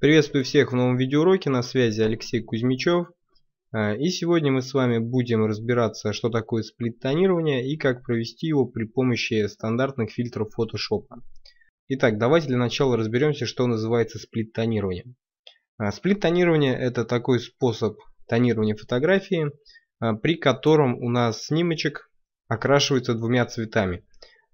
Приветствую всех в новом видеоуроке, на связи Алексей Кузьмичев. А, и сегодня мы с вами будем разбираться, что такое сплит-тонирование и как провести его при помощи стандартных фильтров Photoshop. Итак, давайте для начала разберемся, что называется сплит-тонированием. Сплит-тонирование а, это такой способ тонирования фотографии, а, при котором у нас снимочек окрашивается двумя цветами.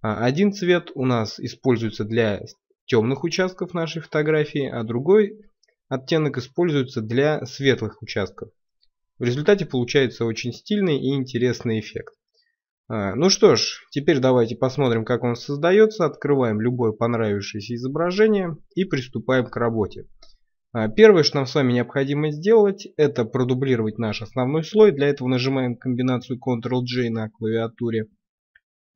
Один цвет у нас используется для темных участков нашей фотографии, а другой оттенок используется для светлых участков. В результате получается очень стильный и интересный эффект. А, ну что ж, теперь давайте посмотрим, как он создается. Открываем любое понравившееся изображение и приступаем к работе. А, первое, что нам с вами необходимо сделать, это продублировать наш основной слой. Для этого нажимаем комбинацию Ctrl-J на клавиатуре.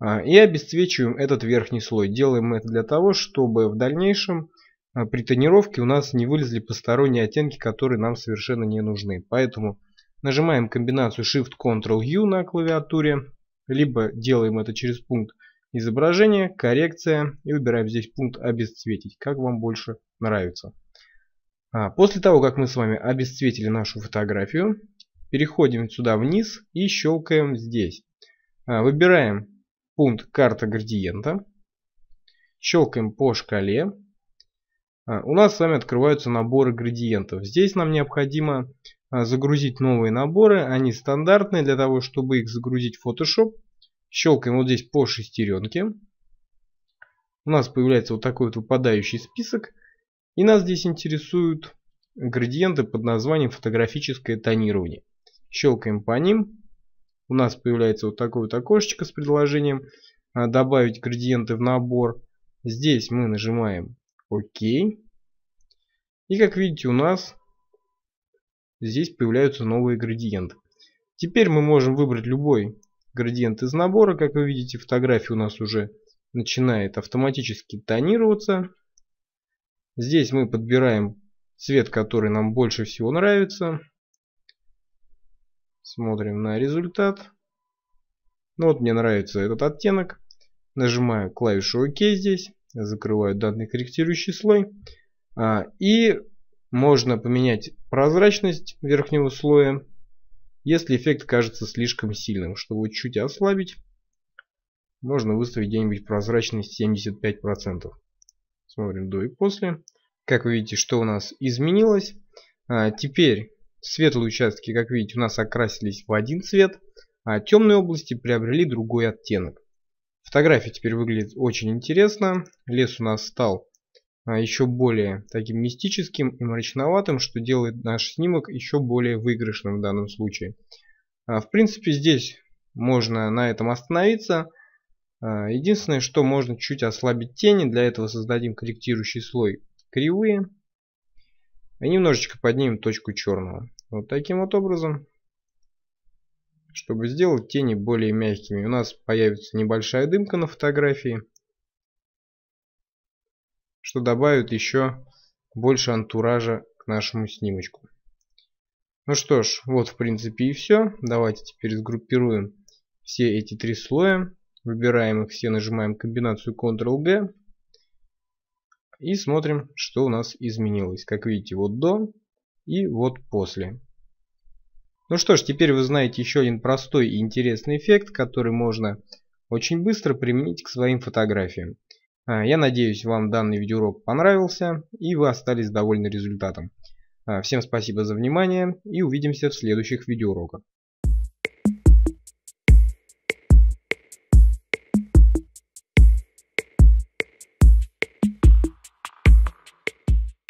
А, и обесцвечиваем этот верхний слой. Делаем это для того, чтобы в дальнейшем а, при тонировке у нас не вылезли посторонние оттенки, которые нам совершенно не нужны. Поэтому нажимаем комбинацию Shift-Ctrl-U на клавиатуре, либо делаем это через пункт изображение, коррекция и выбираем здесь пункт обесцветить, как вам больше нравится. А, после того, как мы с вами обесцветили нашу фотографию, переходим сюда вниз и щелкаем здесь. Выбираем пункт «Карта градиента». Щелкаем по шкале. А, у нас с вами открываются наборы градиентов. Здесь нам необходимо а, загрузить новые наборы. Они стандартные. Для того, чтобы их загрузить в Photoshop, щелкаем вот здесь по шестеренке. У нас появляется вот такой вот выпадающий список. И нас здесь интересуют градиенты под названием фотографическое тонирование. Щелкаем по ним у нас появляется вот такое вот окошечко с предложением а, добавить градиенты в набор. Здесь мы нажимаем ОК. И как видите, у нас здесь появляются новые градиенты. Теперь мы можем выбрать любой градиент из набора. Как вы видите, фотография у нас уже начинает автоматически тонироваться. Здесь мы подбираем цвет, который нам больше всего нравится. Смотрим на результат. Ну вот мне нравится этот оттенок. Нажимаю клавишу ОК здесь. Закрываю данный корректирующий слой. А, и можно поменять прозрачность верхнего слоя, если эффект кажется слишком сильным. Чтобы чуть ослабить, можно выставить где-нибудь прозрачность 75%. Смотрим до и после. Как вы видите, что у нас изменилось. А, теперь Светлые участки, как видите, у нас окрасились в один цвет, а темные области приобрели другой оттенок. Фотография теперь выглядит очень интересно. Лес у нас стал а, еще более таким мистическим и мрачноватым, что делает наш снимок еще более выигрышным в данном случае. А, в принципе, здесь можно на этом остановиться. А, единственное, что можно чуть ослабить тени, для этого создадим корректирующий слой кривые. И немножечко поднимем точку черного. Вот таким вот образом. Чтобы сделать тени более мягкими. У нас появится небольшая дымка на фотографии. Что добавит еще больше антуража к нашему снимочку. Ну что ж, вот в принципе и все. Давайте теперь сгруппируем все эти три слоя. Выбираем их все, нажимаем комбинацию Ctrl-G. И смотрим, что у нас изменилось. Как видите, вот до и вот после. Ну что ж, теперь вы знаете еще один простой и интересный эффект, который можно очень быстро применить к своим фотографиям. А, я надеюсь, вам данный видеоурок понравился и вы остались довольны результатом. А, всем спасибо за внимание и увидимся в следующих видеоуроках.